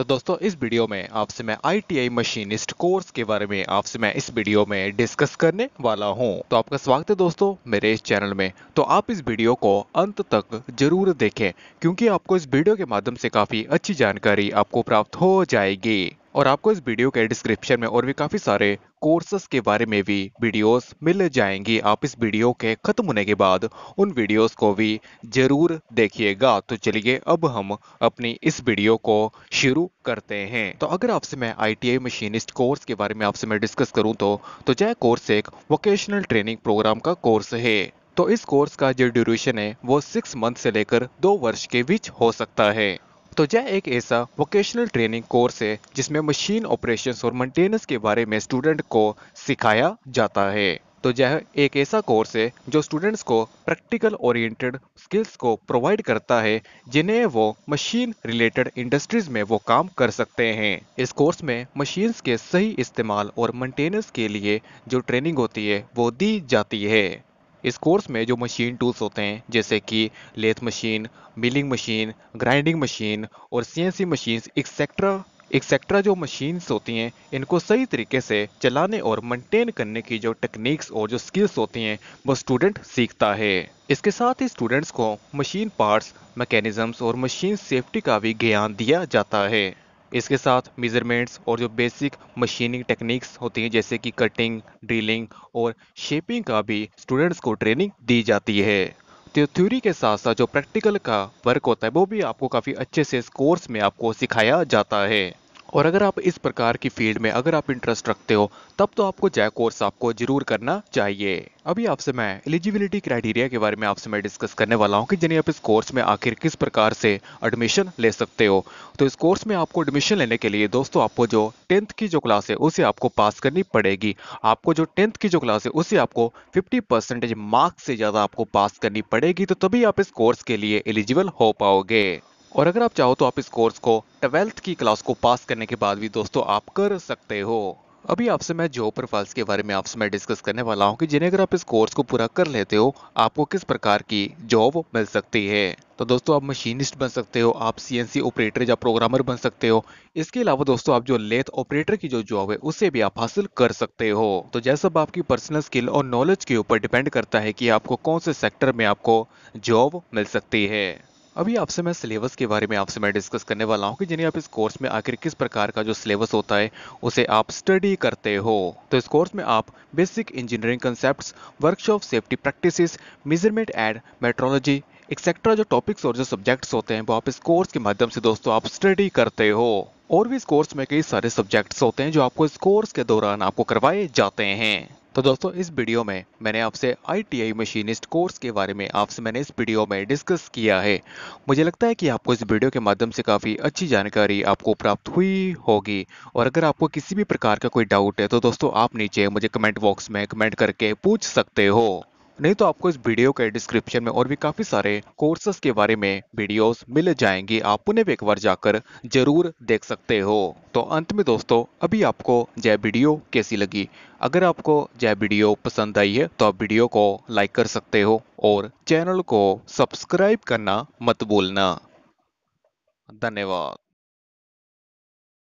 तो दोस्तों इस वीडियो में आपसे मैं आईटीआई मशीनिस्ट कोर्स के बारे में आपसे मैं इस वीडियो में डिस्कस करने वाला हूं तो आपका स्वागत है दोस्तों मेरे इस चैनल में तो आप इस वीडियो को अंत तक जरूर देखें क्योंकि आपको इस वीडियो के माध्यम से काफी अच्छी जानकारी आपको प्राप्त हो जाएगी और आपको इस वीडियो के डिस्क्रिप्शन में और भी काफ़ी सारे कोर्सेस के बारे में भी वीडियोस मिल जाएंगी आप इस वीडियो के ख़त्म होने के बाद उन वीडियोस को भी ज़रूर देखिएगा तो चलिए अब हम अपनी इस वीडियो को शुरू करते हैं तो अगर आपसे मैं आई मशीनिस्ट कोर्स के बारे में आपसे मैं डिस्कस करूँ तो, तो जय कोर्स एक वोकेशनल ट्रेनिंग प्रोग्राम का कोर्स है तो इस कोर्स का जो ड्यूरेशन है वो सिक्स मंथ से लेकर दो वर्ष के बीच हो सकता है तो यह एक ऐसा वोकेशनल ट्रेनिंग कोर्स है जिसमें मशीन ऑपरेशन और मेंटेनेंस के बारे में स्टूडेंट को सिखाया जाता है तो यह एक ऐसा कोर्स है जो स्टूडेंट्स को प्रैक्टिकल ओरिएंटेड स्किल्स को प्रोवाइड करता है जिन्हें वो मशीन रिलेटेड इंडस्ट्रीज में वो काम कर सकते हैं इस कोर्स में मशीन्स के सही इस्तेमाल और मेंटेनेंस के लिए जो ट्रेनिंग होती है वो दी जाती है इस कोर्स में जो मशीन टूल्स होते हैं जैसे कि lathe machine milling machine grinding machine और C N C machine etcetera etcetera जो मशीन्स होती हैं इनको सही तरीके से चलाने और मेंटेन करने की जो टेक्निक्स और जो स्किल्स होती हैं वो स्टूडेंट सीखता है इसके साथ ही स्टूडेंट्स को मशीन पार्ट्स मैकेनिज्म और मशीन सेफ्टी का भी ज्ञान दिया जाता है इसके साथ मेजरमेंट्स और जो बेसिक मशीनिंग टेक्निक्स होती हैं जैसे कि कटिंग ड्रिलिंग और शेपिंग का भी स्टूडेंट्स को ट्रेनिंग दी जाती है तो थ्योरी के साथ साथ जो प्रैक्टिकल का वर्क होता है वो भी आपको काफ़ी अच्छे से इस कोर्स में आपको सिखाया जाता है और अगर आप इस प्रकार की फील्ड में अगर आप इंटरेस्ट रखते हो तब तो आपको जय कोर्स आपको जरूर करना चाहिए अभी आपसे मैं एलिजिबिलिटी क्राइटेरिया के बारे में आपसे मैं डिस्कस करने वाला हूँ कि जिन्हें आप इस कोर्स में आखिर किस प्रकार से एडमिशन ले सकते हो तो इस कोर्स में आपको एडमिशन लेने के लिए दोस्तों आपको जो टेंथ की जो क्लास है उसे आपको पास करनी पड़ेगी आपको जो टेंथ की जो क्लास है उसे आपको फिफ्टी परसेंटेज मार्क्स से ज़्यादा आपको पास करनी पड़ेगी तो तभी आप इस कोर्स के लिए एलिजिबल हो पाओगे और अगर आप चाहो तो आप इस कोर्स को ट्वेल्थ की क्लास को पास करने के बाद भी दोस्तों आप कर सकते हो अभी आपसे मैं जॉब प्रोफाइल्स के बारे में आपसे मैं डिस्कस करने वाला हूँ कि जिन्हें अगर आप इस कोर्स को पूरा कर लेते हो आपको किस प्रकार की जॉब मिल सकती है तो दोस्तों आप मशीनिस्ट बन सकते हो आप सीएनसी ऑपरेटर या प्रोग्रामर बन सकते हो इसके अलावा दोस्तों आप जो लेथ ऑपरेटर की जो जॉब है उसे भी आप हासिल कर सकते हो तो जैसा आपकी पर्सनल स्किल और नॉलेज के ऊपर डिपेंड करता है कि आपको कौन से सेक्टर में आपको जॉब मिल सकती है अभी आपसे मैं सिलेबस के बारे में आपसे मैं डिस्कस करने वाला हूँ कि जिन्हें आप इस कोर्स में आखिर किस प्रकार का जो सिलेबस होता है उसे आप स्टडी करते हो तो इस कोर्स में आप basic engineering concept workshop safety practice measurement and metrology etcetera जो टॉपिक्स और जो सब्जेक्ट्स होते हैं वो आप इस कोर्स के माध्यम से दोस्तों आप स्टडी करते हो और भी इस कोर्स में कई सारे सब्जेक्ट्स होते हैं जो आपको इस कोर्स के दौरान आपको करवाए जाते हैं तो दोस्तों इस वीडियो में मैंने आपसे आई मशीनिस्ट कोर्स के बारे में आपसे मैंने इस वीडियो में डिस्कस किया है मुझे लगता है कि आपको इस वीडियो के माध्यम से काफ़ी अच्छी जानकारी आपको प्राप्त हुई होगी और अगर आपको किसी भी प्रकार का कोई डाउट है तो दोस्तों आप नीचे मुझे कमेंट बॉक्स में कमेंट करके पूछ सकते हो नहीं तो आपको इस वीडियो के डिस्क्रिप्शन में और भी काफी सारे कोर्सेस के बारे में वीडियोस मिल जाएंगे आप उन्हें भी एक बार जाकर जरूर देख सकते हो तो अंत में दोस्तों अभी आपको जय वीडियो कैसी लगी अगर आपको जय वीडियो पसंद आई है तो आप वीडियो को लाइक कर सकते हो और चैनल को सब्सक्राइब करना मत भूलना धन्यवाद